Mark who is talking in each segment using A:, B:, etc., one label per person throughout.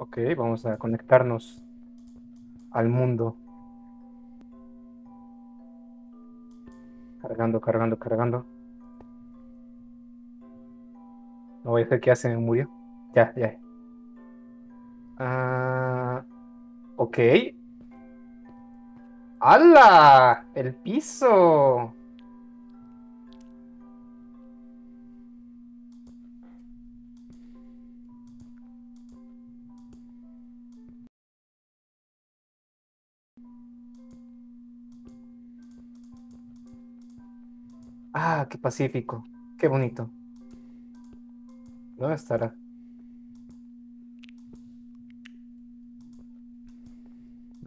A: Ok, vamos a conectarnos al mundo. Cargando, cargando, cargando. No voy a hacer que hacen me murió. Ya, ya. Ah, ok. ¡Hala! El piso. Ah, qué pacífico, qué bonito. ¿Dónde estará?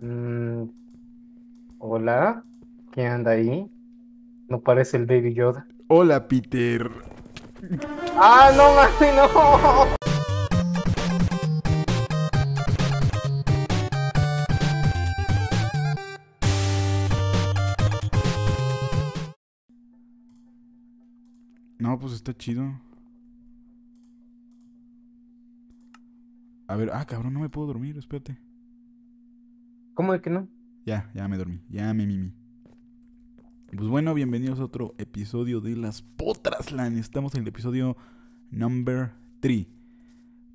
A: Mm, hola, ¿quién anda ahí? No parece el Baby Yoda. Hola,
B: Peter.
A: ¡Ah, no, mami, no!
B: está chido. A ver, ah, cabrón, no me puedo dormir, espérate. ¿Cómo de que no? Ya, ya me dormí, ya me mimi. Pues bueno, bienvenidos a otro episodio de Las Potras Estamos en el episodio number 3.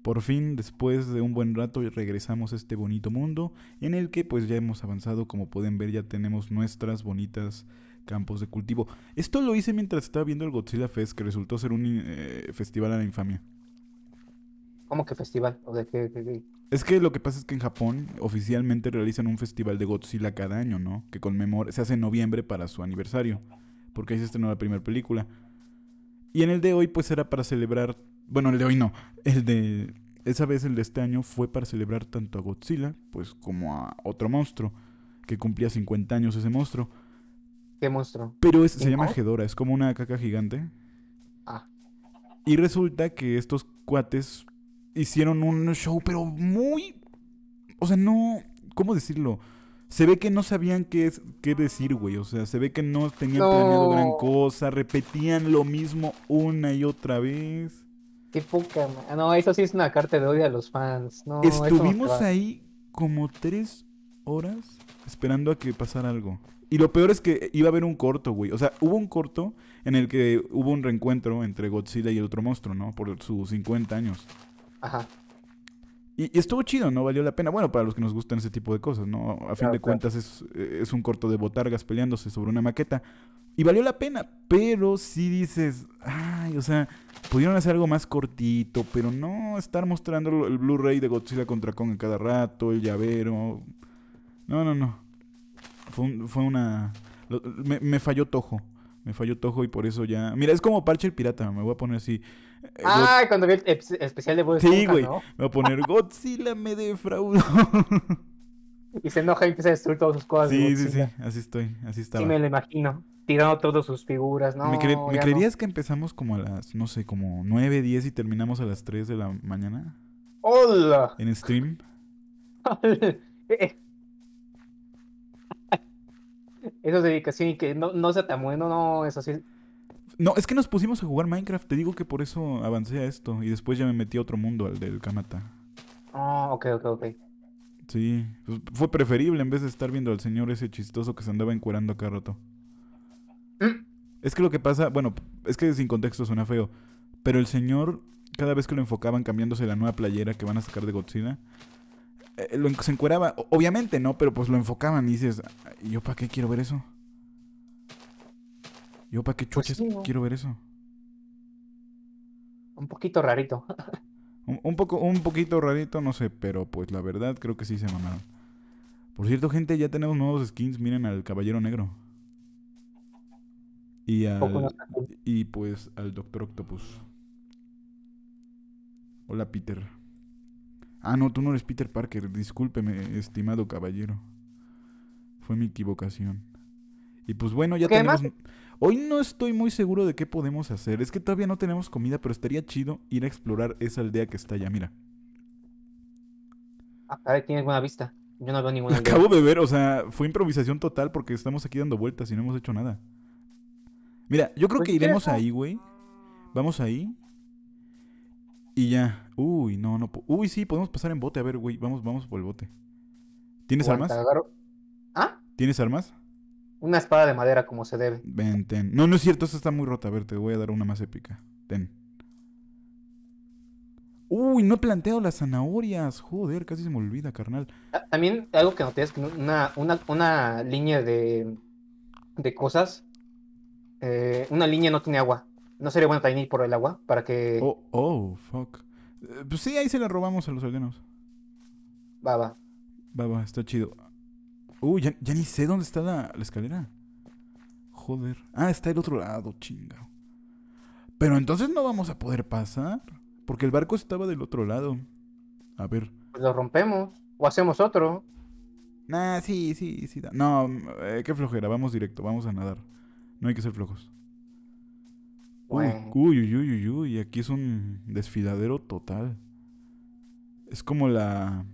B: Por fin, después de un buen rato, regresamos a este bonito mundo en el que pues ya hemos avanzado. Como pueden ver, ya tenemos nuestras bonitas campos de cultivo. Esto lo hice mientras estaba viendo el Godzilla Fest, que resultó ser un eh, festival a la infamia.
A: ¿Cómo que festival? de qué,
B: Es que lo que pasa es que en Japón oficialmente realizan un festival de Godzilla cada año, ¿no? Que conmemora, se hace en noviembre para su aniversario, porque ahí se estrenó la primera película. Y en el de hoy pues era para celebrar, bueno, el de hoy no, el de esa vez el de este año fue para celebrar tanto a Godzilla, pues como a otro monstruo que cumplía 50 años ese monstruo. ¿Qué monstruo. Pero se llama Hedora, es como una caca gigante. Ah. Y resulta que estos cuates hicieron un show, pero muy. O sea, no. ¿Cómo decirlo? Se ve que no sabían qué, es, qué decir, güey. O sea, se ve que no tenían planeado gran cosa. Repetían lo mismo una y otra vez. Qué poca, No, eso sí es una carta de odio a los fans. Estuvimos ahí como tres horas esperando a que pasara algo. Y lo peor es que iba a haber un corto, güey. O sea, hubo un corto en el que hubo un reencuentro entre Godzilla y el otro monstruo, ¿no? Por sus 50 años. Ajá. Y, estuvo chido, ¿no? Valió la pena. Bueno, para los que nos gustan ese tipo de cosas, ¿no? A fin de cuentas es, es un corto de botargas peleándose sobre una maqueta. Y valió la pena, pero si dices, ay, o sea, pudieron hacer algo más cortito, pero no estar mostrando el Blu-ray de Godzilla contra Kong en cada rato, el llavero. No, no, no. Fue, una... me, falló Tojo. Me falló Tojo y por eso ya... Mira, es como Parche el Pirata, me voy a poner así. Eh, ah, cuando vi el especial de Bob Sí, güey. Me voy a poner Godzilla me defraudó. y se enoja y empieza a destruir todas sus cosas. Sí, sí, sí, así estoy, así estaba. Sí me
A: lo imagino, tirando todas sus figuras, ¿no? ¿Me, creerías
B: que empezamos como a las, no sé, como 9, 10 y terminamos a las 3 de la mañana? ¡Hola! ¿En stream? Eh, eh,
A: eso es dedicación y que no, no sea tan bueno, no, es así
B: No, es que nos pusimos a jugar Minecraft, te digo que por eso avancé a esto y después ya me metí a otro mundo, al del Kamata. Ah, ok, ok, ok. Sí, pues, fue preferible en vez de estar viendo al señor ese chistoso que se andaba encuerando acá rato. Mm. Es que lo que pasa, bueno, es que sin contexto suena feo, pero el señor, cada vez que lo enfocaban cambiándose la nueva playera que van a sacar de Godzilla, eh, lo, se encueraba, obviamente, ¿no? Pero pues lo enfocaban y dices, yo para qué quiero ver eso? ¿Yo para qué chuches quiero ver eso?
A: Un poquito rarito.
B: un, poco, un poquito rarito, no sé, pero pues la verdad creo que sí se mamaron. Por cierto, gente, ya tenemos nuevos skins. Miren al Caballero Negro. Y, al, y pues al Doctor Octopus. Hola, Peter. Ah, no, tú no eres Peter Parker. Discúlpeme, estimado caballero. Fue mi equivocación. Y pues bueno, ya tenemos. Hoy no estoy muy seguro de qué podemos hacer. Es que todavía no tenemos comida, pero estaría chido ir a explorar esa aldea que está allá. Mira.
A: Ah, a tienes buena vista. Yo no veo ninguna. Acabo de
B: ver, o sea, fue improvisación total porque estamos aquí dando vueltas y no hemos hecho nada. Mira, yo creo pues que iremos ahí, güey. Vamos ahí. Y ya. Uy, no, no. Uy, sí, podemos pasar en bote. A ver, güey, vamos, vamos por el bote. ¿Tienes armas? ¿Ah? ¿Tienes armas?
A: Una espada de madera como se debe.
B: Ven, ten. No, no es cierto, esta está muy rota. A ver, te voy a dar una más épica. Ten. Uy, no he planteado las zanahorias. Joder, casi se me olvida, carnal. Ah,
A: también algo que noté es que una, una, una línea de, de cosas. Eh, una línea no tiene agua. ¿No sería bueno Tiny por el agua? Para que. Oh,
B: oh, fuck. Eh,
A: pues sí, ahí se la robamos a los aldeanos. Va,
B: va. está chido. Uh, ya, ni sé dónde está la, escalera. Joder. Ah, está del otro lado, chinga Pero entonces no vamos a poder pasar. Porque el barco estaba del otro lado. A ver. Pues lo rompemos. O hacemos otro. Nah, sí, sí, sí. No, eh, qué flojera. Vamos directo, vamos a nadar. No hay que ser flojos. Uy, Uy, uy, uy, uy, uy, aquí es un desfiladero total. Es como la...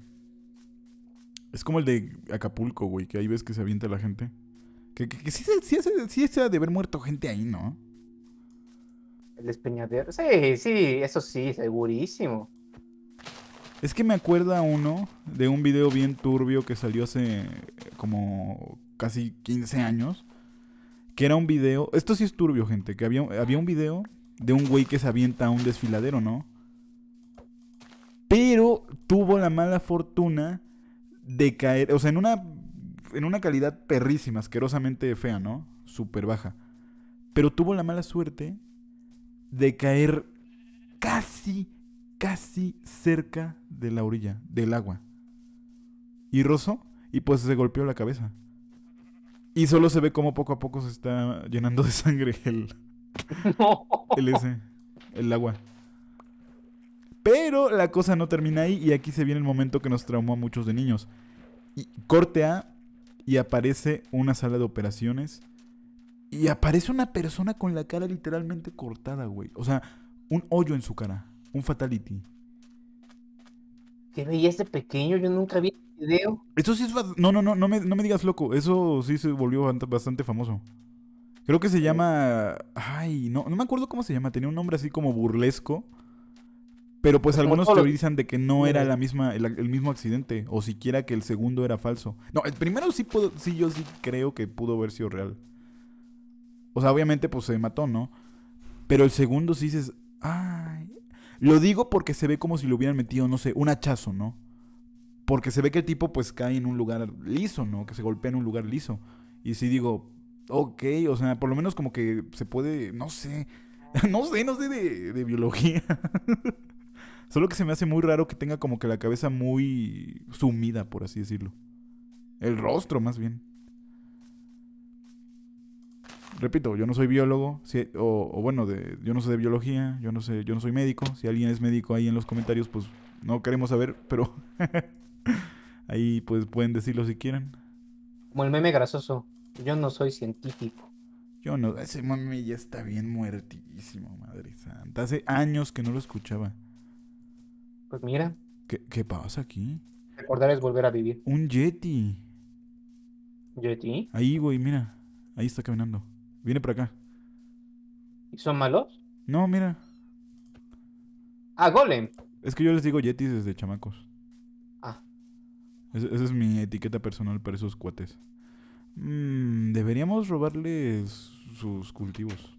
B: Es como el de Acapulco, güey, que ahí ves que se avienta la gente. Que, que, sí, sí, sí, de haber muerto gente ahí, ¿no?
A: El despeñadero. Sí, sí, eso sí, segurísimo.
B: Es que me acuerda uno de un video bien turbio que salió hace como casi 15 años que era un video. Esto sí es turbio, gente. Que había, había un video de un güey que se avienta a un desfiladero, ¿no? Pero tuvo la mala fortuna de caer. O sea, en una. En una calidad perrísima, asquerosamente fea, ¿no? Súper baja. Pero tuvo la mala suerte de caer casi, casi cerca de la orilla, del agua. Y rozó y pues se golpeó la cabeza. Y solo se ve cómo poco a poco se está llenando de sangre el. El ese. El agua. Pero la cosa no termina ahí y aquí se viene el momento que nos traumó a muchos de niños. corte A y aparece una sala de operaciones y aparece una persona con la cara literalmente cortada, güey. O sea, un hoyo en su cara, un fatality
A: que veía ese pequeño, yo nunca vi el video.
B: Eso sí es. No, no, no, no me, no me digas loco. Eso sí se volvió bastante famoso. Creo que se llama. Ay, no, no me acuerdo cómo se llama. Tenía un nombre así como burlesco. Pero pues algunos teorizan de que no era la misma, el, mismo accidente, o siquiera que el segundo era falso. No, el primero sí, pudo, sí yo sí creo que pudo haber sido real. O sea, obviamente pues se mató, ¿no? Pero el segundo sí dices, ah, lo digo porque se ve como si le hubieran metido, no sé, un hachazo, ¿no? Porque se ve que el tipo pues cae en un lugar liso, ¿no? Que se golpea en un lugar liso. Y si digo, ok, o sea, por lo menos como que se puede, no sé, no sé, no sé de, de biología. Solo que se me hace muy raro que tenga como que la cabeza muy sumida, por así decirlo. El rostro, más bien repito, yo no soy biólogo, o, bueno, de, yo no sé de biología, yo no sé, yo no soy médico. Si alguien es médico ahí en los comentarios, pues no queremos saber, pero ahí pues pueden decirlo si quieren.
A: Como el meme grasoso,
B: yo no soy científico. Yo no, ese meme ya está bien muertísimo, madre santa. Hace años que no lo escuchaba. Pues mira. ¿Qué, qué pasa aquí?
A: Recordar es volver a vivir.
B: Un Yeti. ¿Yeti? Ahí, güey, mira. Ahí está caminando. Viene para acá.
A: ¿Y son malos?
B: No, mira. Ah, golem. Es que yo les digo yetis desde chamacos. Ah. esa es mi etiqueta personal para esos cuates. Mm, deberíamos robarles sus cultivos.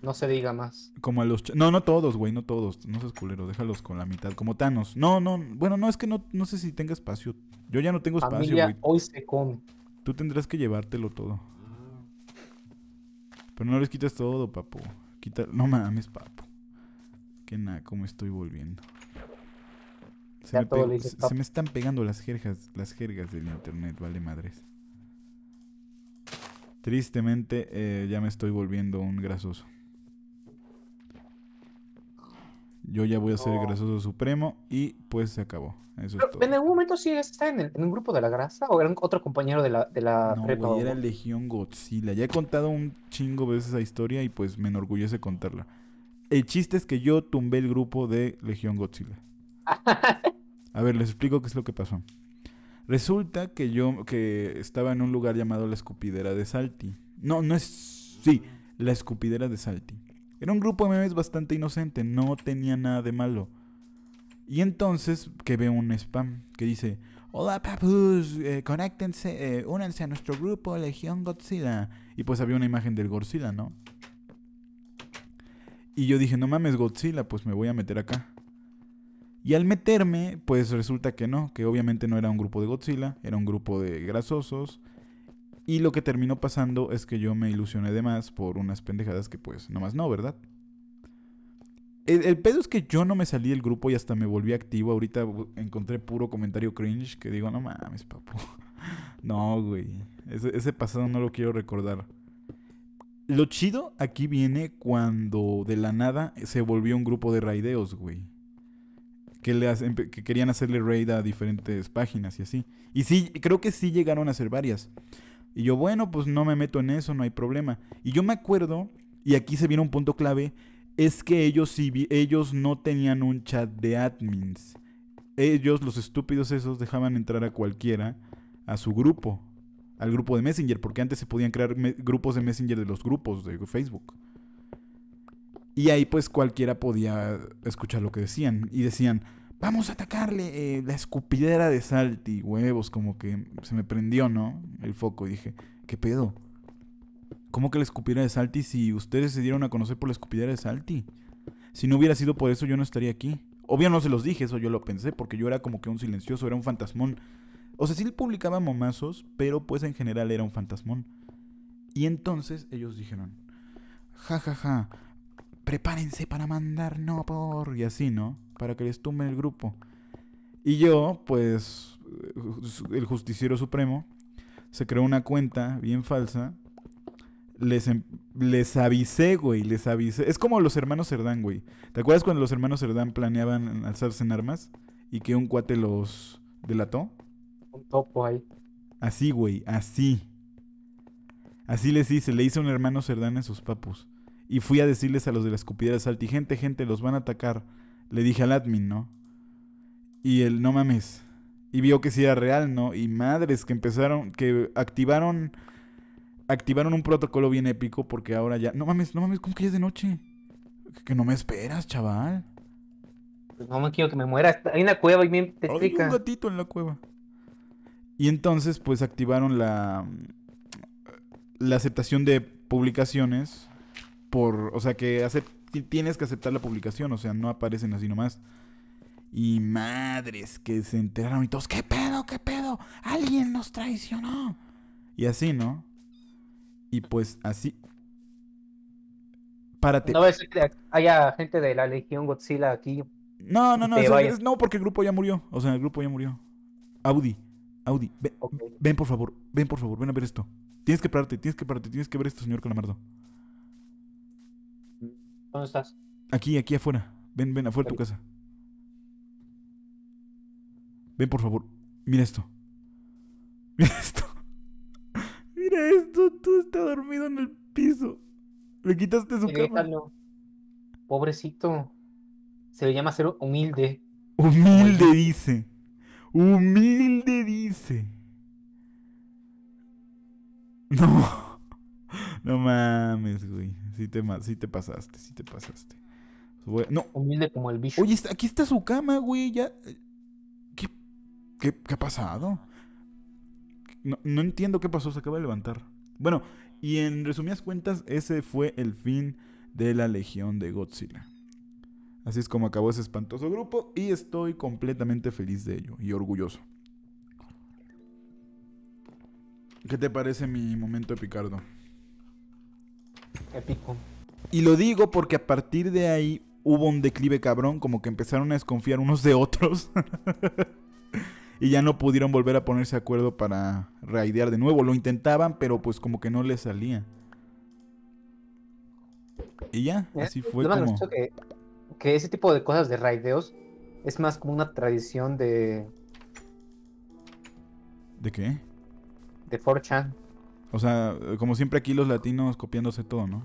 A: No se diga más.
B: Como a los... No, no todos, güey, no todos. No seas culero, déjalos con la mitad, como Thanos. No, no, bueno, no, es que no, no sé si tenga espacio. Yo ya no tengo espacio, güey. hoy se come. Tú tendrás que llevártelo todo. Pero no les quitas todo, papu Quita... No mames, papu Que nada, cómo estoy volviendo. Se me, están pegando las jergas, las jergas del internet, vale madres. Tristemente, eh, ya me estoy volviendo un grasoso. Yo ya voy a ser el grasoso supremo y pues se acabó. ¿En
A: algún momento sí está en, un grupo de la grasa o era otro compañero de la, de la no, era
B: Legión Godzilla. Ya he contado un chingo veces esa historia y pues me enorgullece contarla. El chiste es que yo tumbé el grupo de Legión Godzilla. a ver, les explico qué es lo que pasó. Resulta que yo que estaba en un lugar llamado la escupidera de Salti. No, no es. Sí, la escupidera de Salti. Era un grupo de memes bastante inocente, no tenía nada de malo. Y entonces que veo un spam que dice, hola papus, eh, conéctense, eh, únanse a nuestro grupo Legión Godzilla. Y pues había una imagen del Godzilla, ¿no? Y yo dije, no mames Godzilla, pues me voy a meter acá. Y al meterme, pues resulta que no, que obviamente no era un grupo de Godzilla, era un grupo de grasosos y lo que terminó pasando es que yo me ilusioné de más por unas pendejadas que pues nomás no, ¿verdad? El, el, pedo es que yo no me salí del grupo y hasta me volví activo. Ahorita encontré puro comentario cringe que digo, no mames, papu. no, güey. Ese, ese pasado no lo quiero recordar. Lo chido aquí viene cuando de la nada se volvió un grupo de raideos, güey. Que, le que querían hacerle raid a diferentes páginas y así. Y sí, creo que sí llegaron a ser varias. Y yo, bueno, pues no me meto en eso, no hay problema. Y yo me acuerdo, y aquí se viene un punto clave, es que ellos, ellos no tenían un chat de admins. Ellos, los estúpidos esos, dejaban entrar a cualquiera a su grupo, al grupo de Messenger, porque antes se podían crear grupos de Messenger de los grupos de Facebook. Y ahí pues cualquiera podía escuchar lo que decían. Y decían, vamos a atacarle eh, la escupidera de Salty, huevos, como que se me prendió, ¿no? El foco, dije, ¿qué pedo? ¿Cómo que la escupidera de Salty si ustedes se dieron a conocer por la escupidera de Salty? Si no hubiera sido por eso, yo no estaría aquí. Obvio no se los dije, eso yo lo pensé, porque yo era como que un silencioso, era un fantasmón. O sea, sí publicaba momazos, pero pues en general era un fantasmón. Y entonces ellos dijeron, ja, ja, ja, prepárense para mandar no por... Y así, ¿no? para que les tumben el grupo. Y yo, pues, eh, el justiciero supremo, se creó una cuenta bien falsa. Les, em, les avisé, güey, les avisé. Es como los hermanos Cerdán, güey. ¿Te acuerdas cuando los hermanos Serdán planeaban alzarse en armas? Y que un cuate los delató. Un topo ahí. Así, güey, así. Así les hice, le hice un hermano Serdán en sus papus. Y fui a decirles a los de la escupidera de Salti, gente, gente, los van a atacar le dije al admin, ¿no? Y él, no mames. Y vio que sí era real, ¿no? Y madres que empezaron, que activaron, activaron un protocolo bien épico porque ahora ya, no mames, no mames, ¿cómo que ya es de noche? Que, no me esperas, chaval.
A: Pues no me quiero que me muera. Hay una
B: cueva y me... Hay un gatito en la cueva. Y entonces, pues activaron la, la aceptación de publicaciones por, o sea, que hace tienes que aceptar la publicación, o sea, no aparecen así nomás. Y madres que se enteraron y todos, ¿qué pedo? ¿Qué pedo? Alguien nos traicionó. Y así, ¿no? Y pues así. Párate. No ves
A: que haya gente de la Legión Godzilla aquí. No, no, no. no, porque
B: el grupo ya murió. O sea, el grupo ya murió. Audi, Audi, ven, por favor, ven por favor, ven a ver esto. Tienes que pararte, tienes que pararte, tienes que ver esto, señor Calamardo. ¿Dónde estás? Aquí, aquí afuera. Ven, ven, afuera de tu casa. Ven, por favor. Mira esto. Mira esto. Mira esto. Tú estás dormido en el piso. Le quitaste su cama.
A: Pobrecito. Se le llama ser humilde.
B: Humilde dice. Humilde dice. No. No mames, güey sí te, te pasaste, sí te pasaste. Pues no. Humilde como el bicho. Oye, aquí está su cama, güey. Ya. ¿Qué, qué, ha pasado? No, no, entiendo qué pasó, se acaba de levantar. Bueno, y en resumidas cuentas, ese fue el fin de la Legión de Godzilla. Así es como acabó ese espantoso grupo y estoy completamente feliz de ello y orgulloso. ¿Qué te parece mi momento de Picardo? Y lo digo porque a partir de ahí hubo un declive cabrón, como que empezaron a desconfiar unos de otros. y ya no pudieron volver a ponerse de acuerdo para raidear de nuevo. Lo intentaban, pero pues como que no les salía. Y ya, así fue como...
A: Que, que ese tipo de cosas de raideos es más como una tradición de... ¿De qué? De 4chan.
B: O sea, como siempre aquí los latinos copiándose todo, ¿no?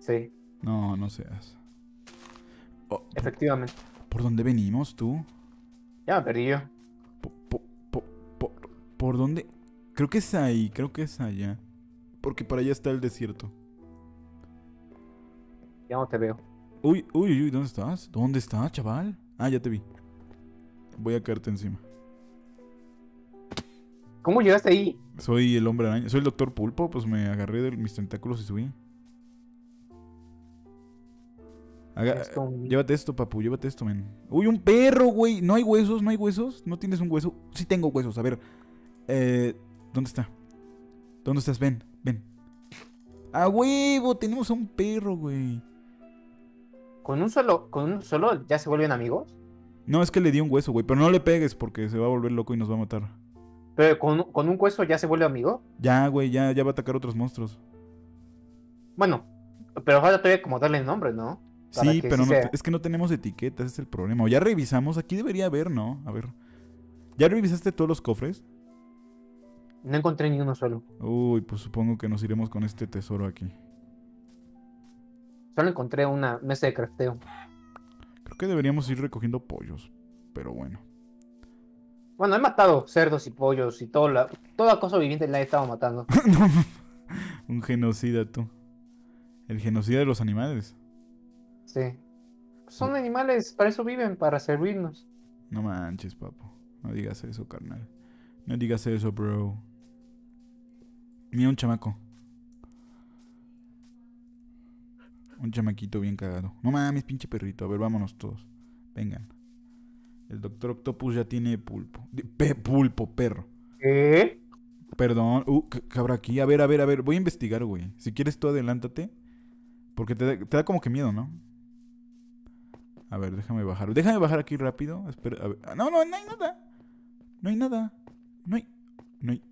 B: Sí. No, no seas. Oh, Efectivamente. ¿por, dónde venimos tú? Ya perdí yo. ¿Por, por dónde? Creo que es ahí, creo que es allá. Porque para allá está el desierto. Ya no te veo. Uy, uy, uy, ¿dónde estás? ¿Dónde estás, chaval? Ah, ya te vi. Voy a caerte encima. ¿Cómo llegaste ahí? Soy el hombre araña. Soy el doctor pulpo, pues me agarré de mis tentáculos y subí. llévate esto, papu, llévate esto, men. Uy, un perro, güey. ¿No hay huesos? ¿No hay huesos? ¿No tienes un hueso? Sí tengo huesos, a ver. Eh, ¿Dónde está? ¿Dónde estás? Ven, ven. ¡A huevo! Tenemos a un perro, güey. ¿Con un solo, con un
A: solo ya se vuelven amigos?
B: No, es que le di un hueso, güey. Pero no le pegues porque se va a volver loco y nos va a matar.
A: Pero con, un hueso ya se vuelve amigo.
B: Ya, güey, ya, va a atacar otros monstruos.
A: Bueno, pero ahora todavía como darle nombre, ¿no? sí, pero
B: es que no tenemos etiquetas, es el problema. ya revisamos, aquí debería haber, ¿no? A ver. ¿Ya revisaste todos los cofres? No encontré ni uno solo. Uy, pues supongo que nos iremos con este tesoro aquí.
A: Solo encontré una mesa de crafteo.
B: Creo que deberíamos ir recogiendo pollos, pero bueno. Bueno, he
A: matado cerdos y pollos y todo la, toda cosa viviente la he estado matando.
B: Un genocida tú. El genocida de los animales. Sí.
A: Son mm. animales, para eso viven, para servirnos.
B: No manches, papo. No digas eso, carnal. No digas eso, bro. Mira un chamaco. Un chamaquito bien cagado. No mames, pinche perrito. A ver, vámonos todos. Vengan. El Doctor Octopus ya tiene pulpo. pulpo, perro. ¿Qué? Perdón. Uh, aquí? A ver, a ver, a ver. Voy a investigar, güey. Si quieres tú adelántate. Porque te da, como que miedo, ¿no? A ver, déjame bajar. Déjame bajar aquí rápido. Espera, a ver. Ah, no, no, no hay nada. No hay nada. No hay. No hay.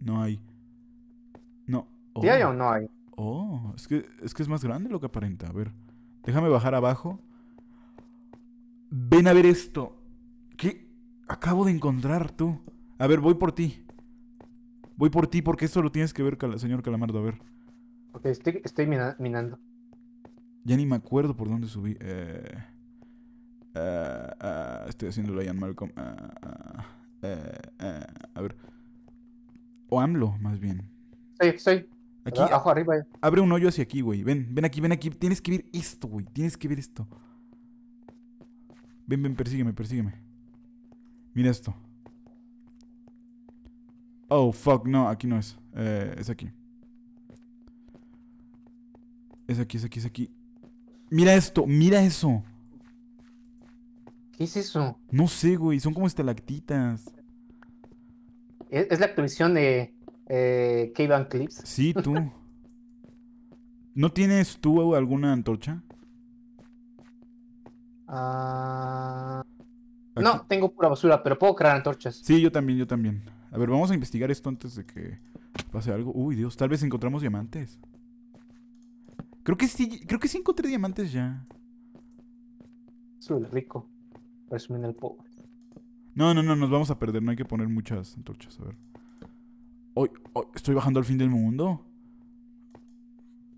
B: No hay. No. hay oh. o no hay? Oh, es que, es que es más grande lo que aparenta. A ver. Déjame bajar abajo. Ven a ver esto. ¿Qué? Acabo de encontrar tú. A ver, voy por ti. Voy por ti porque esto lo tienes que ver, señor Calamardo. A ver. Ok, estoy, minando. Ya ni me acuerdo por dónde subí. Eh, eh, eh estoy haciéndolo Ian Malcolm. Eh, a ver. O AMLO, más bien. Estoy, estoy. Aquí. arriba. Abre un hoyo hacia aquí, güey. Ven, ven aquí, ven aquí. Tienes que ver esto, güey. Tienes que ver esto. Ven, ven, persígueme, persígueme. Mira esto. Oh, fuck, no, aquí no es. Eh, es aquí. Es aquí, es aquí, es aquí. Mira esto, mira eso. ¿Qué es eso? No sé, güey, son como estalactitas.
A: ¿Es, la actualización de eh, Clips? Sí, tú.
B: ¿No tienes tú alguna antorcha?
A: Ah... No,
B: tengo pura basura, pero puedo crear antorchas. Sí, yo también, yo también. A ver, vamos a investigar esto antes de que pase algo. Uy, Dios, tal vez encontramos diamantes. Creo que sí, creo que sí encontré diamantes ya. Suena rico, Resumen el pobre. No, no, no, nos vamos a perder, no hay que poner muchas antorchas, a ver. Hoy, hoy estoy bajando al fin del mundo.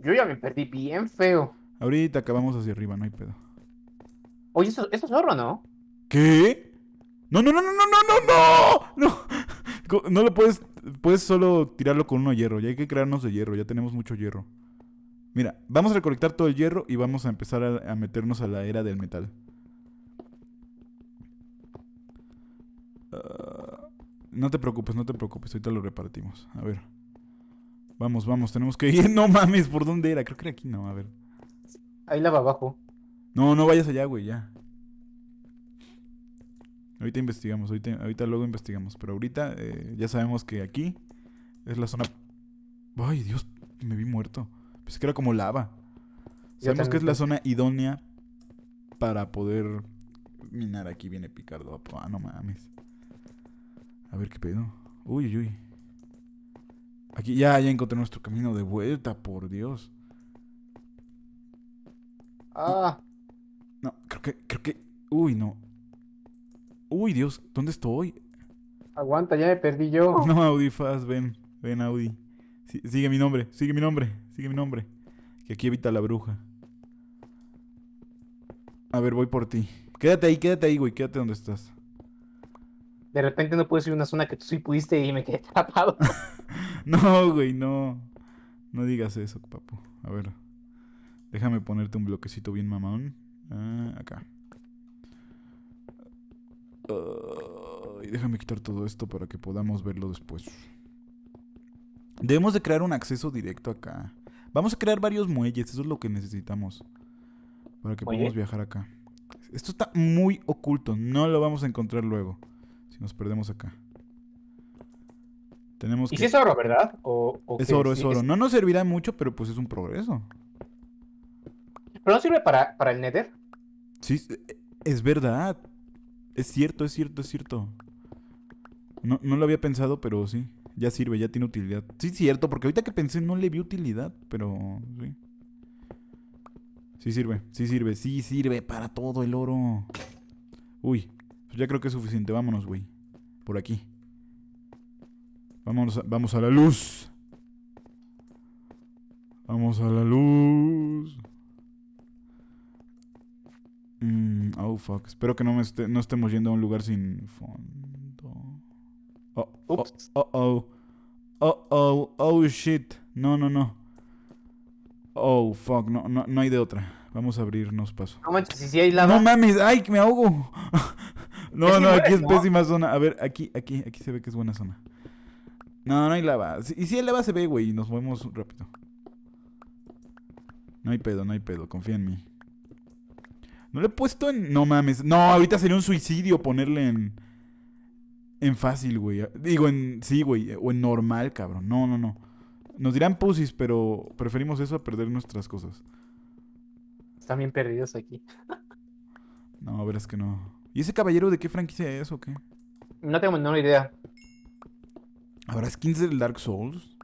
B: Yo ya me perdí bien feo. Ahorita acabamos hacia arriba, no hay pedo. Oye, eso, es oro, ¿no? ¿Qué? No, no, no, no, no, no, no, no. No lo puedes. Puedes solo tirarlo con uno hierro. Ya hay que crearnos de hierro. Ya tenemos mucho hierro. Mira, vamos a recolectar todo el hierro y vamos a empezar a, meternos a la era del metal. Ah, no te preocupes, no te preocupes. Ahorita lo repartimos. A ver. Vamos, vamos, tenemos que ir. No mames, ¿por dónde era? Creo que era aquí, no, a ver. Ahí la va abajo. No, no vayas allá, güey, ya. Ahorita investigamos, ahorita, luego investigamos. Pero ahorita eh, ya sabemos que aquí es la zona. Ay, Dios, me vi muerto. Pensé que era como lava. sabemos que es la zona idónea para poder minar. Aquí viene Picardo. Ah, no mames. A ver qué pedo. Uy, uy, uy. Aquí ya, ya encontré nuestro camino de vuelta, por Dios. Ah. No, creo que, creo que. Uy, no. Uy, Dios, ¿dónde estoy?
A: Aguanta, ya me
B: perdí yo. No, Audi Fast, ven, ven, Audi. sigue mi nombre, sigue mi nombre, sigue mi nombre. Que aquí evita la bruja. A ver, voy por ti. Quédate ahí, quédate ahí, güey, quédate donde estás. De repente no puedes ir a una zona que tú sí pudiste y me quedé atrapado. no, güey, no. No digas eso, papu. A ver. Déjame ponerte un bloquecito bien mamón. Ah, acá y déjame quitar todo esto para que podamos verlo después. Debemos de crear un acceso directo acá. Vamos a crear varios muelles, eso es lo que necesitamos. Para que podamos viajar acá. Esto está muy oculto, no lo vamos a encontrar luego. Si nos perdemos acá. Tenemos ¿Y si es oro, verdad? ¿O, es oro, es, oro. No nos servirá mucho, pero pues es un progreso.
A: ¿Pero no sirve para, para el Nether?
B: Sí, es verdad. Es cierto, es cierto, es cierto. No, lo había pensado, pero sí. Ya sirve, ya tiene utilidad. Sí, es cierto, porque ahorita que pensé no le vi utilidad, pero sí. Sí sirve, sí sirve, sí sirve para todo el oro. Uy, pues ya creo que es suficiente. Vámonos, güey. Por aquí. Vámonos vamos a la luz. Vamos a la luz. Mmm Mm, oh, fuck. Espero que no, me no estemos yendo a un lugar sin fondo. Oh, oh, oh, oh, oh. Oh, oh, shit. No, no, no. Oh, fuck. No, no, no hay de otra. Vamos a abrirnos paso. No No mames, ay, que me ahogo. no, no, aquí es pésima zona. A ver, aquí, aquí, aquí se ve que es buena zona. No, no hay lava. Y si hay lava se ve, güey, nos movemos rápido. No hay pedo, no hay pedo, confía en mí. No le he puesto en. No mames. No, ahorita sería un suicidio ponerle en. En fácil, güey. Digo, en. Sí, güey. O en normal, cabrón. No, no, no. Nos dirán pusis, pero preferimos eso a perder nuestras cosas. Están bien perdidos aquí. no, verás que no. ¿Y ese caballero de qué franquicia es o qué? No tengo menor idea. ¿Habrá skins del Dark Souls?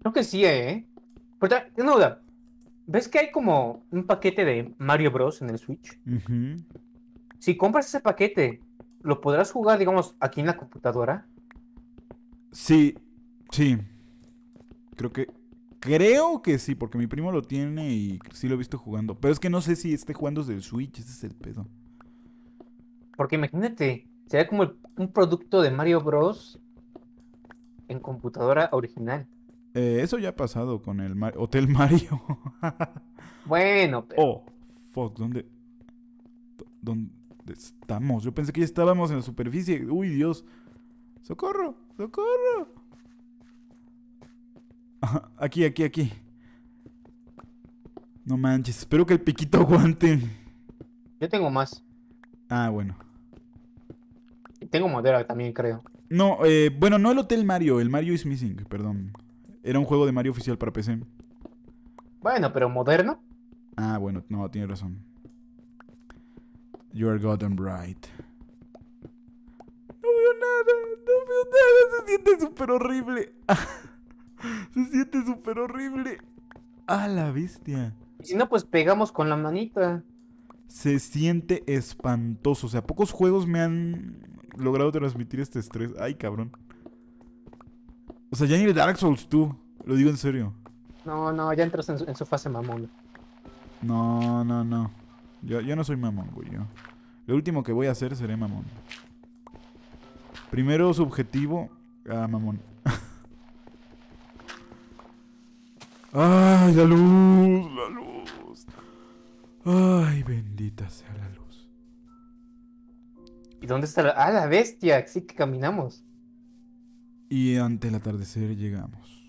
B: Creo que sí, ¿eh?
A: Pero tengo duda. ¿Ves que hay como un paquete de Mario Bros en el Switch? Si compras ese paquete, ¿lo podrás jugar, digamos, aquí en la computadora?
B: Sí, sí. Creo que. Creo que sí, porque mi primo lo tiene y sí lo he visto jugando. Pero es que no sé si esté jugando desde el Switch, ese es el pedo.
A: Porque imagínate, sería como un producto de Mario Bros. en computadora original.
B: Eh, eso ya ha pasado con el Hotel Mario. bueno, pero... Oh, fuck, ¿dónde, ¿dónde estamos? Yo pensé que ya estábamos en la superficie. Uy, Dios. ¡Socorro! ¡Socorro! Aquí, aquí, aquí. No manches, espero que el piquito aguante. Yo tengo más. Ah, bueno. Tengo madera también, creo. No, eh, bueno, no el Hotel Mario, el Mario is Missing, perdón. Era un juego de Mario oficial para PC. Bueno, pero moderno. Ah, bueno, no, tiene razón. You are and Bright No veo nada, no veo nada, se siente súper horrible. se siente súper horrible. A la bestia.
A: Si no, pues pegamos con la manita.
B: Se siente espantoso. O sea, pocos juegos me han logrado transmitir este estrés. Ay, cabrón. O sea, ya ni el Dark Souls tú. Lo digo en serio.
A: No, no, ya entras en su, fase mamón.
B: No, no, no. Yo, yo no soy mamón, güey. Yo. Lo último que voy a hacer seré mamón. Primero subjetivo. Ah, mamón. ¡Ay, la luz! ¡La luz! ¡Ay, bendita sea la luz! ¿Y dónde está la.?
A: ¡Ah, la bestia! Sí que caminamos
B: y ante el atardecer llegamos.